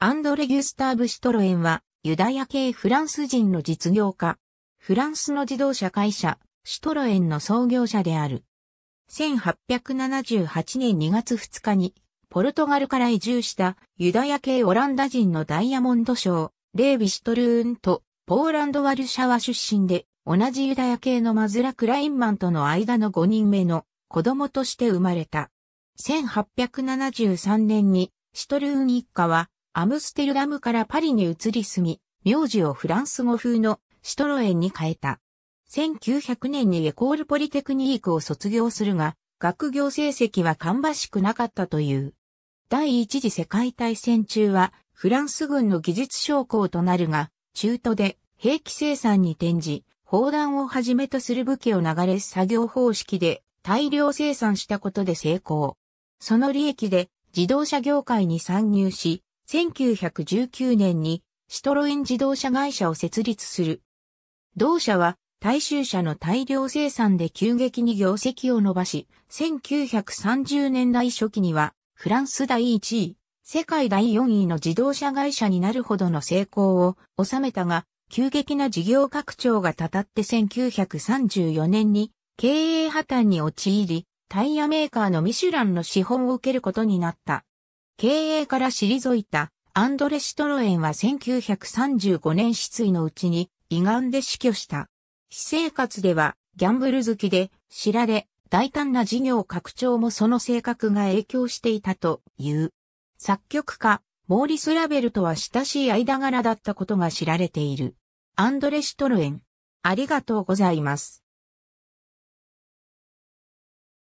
アンドレ・ギュスターブ・シトロエンは、ユダヤ系フランス人の実業家。フランスの自動車会社、シトロエンの創業者である。1878年2月2日に、ポルトガルから移住したユダヤ系オランダ人のダイヤモンド賞、レービ・シトルーンと、ポーランド・ワルシャワ出身で、同じユダヤ系のマズラ・クラインマンとの間の5人目の子供として生まれた。1873年に、シトルーン一家はアムステルダムからパリに移り住み、名字をフランス語風のシトロエンに変えた。1900年にエコールポリテクニークを卒業するが、学業成績は芳しくなかったという。第一次世界大戦中は、フランス軍の技術将校となるが、中途で兵器生産に転じ、砲弾をはじめとする武器を流れ作業方式で大量生産したことで成功。その利益で自動車業界に参入し、1919年にシトロイン自動車会社を設立する。同社は大衆車の大量生産で急激に業績を伸ばし、1930年代初期にはフランス第1位、世界第4位の自動車会社になるほどの成功を収めたが、急激な事業拡張がたたって1934年に経営破綻に陥り、タイヤメーカーのミシュランの資本を受けることになった。経営から退いたアンドレ・シトロエンは1935年失意のうちに胃がんで死去した。私生活ではギャンブル好きで知られ大胆な事業拡張もその性格が影響していたという。作曲家、モーリス・ラベルとは親しい間柄だったことが知られている。アンドレ・シトロエン。ありがとうございます。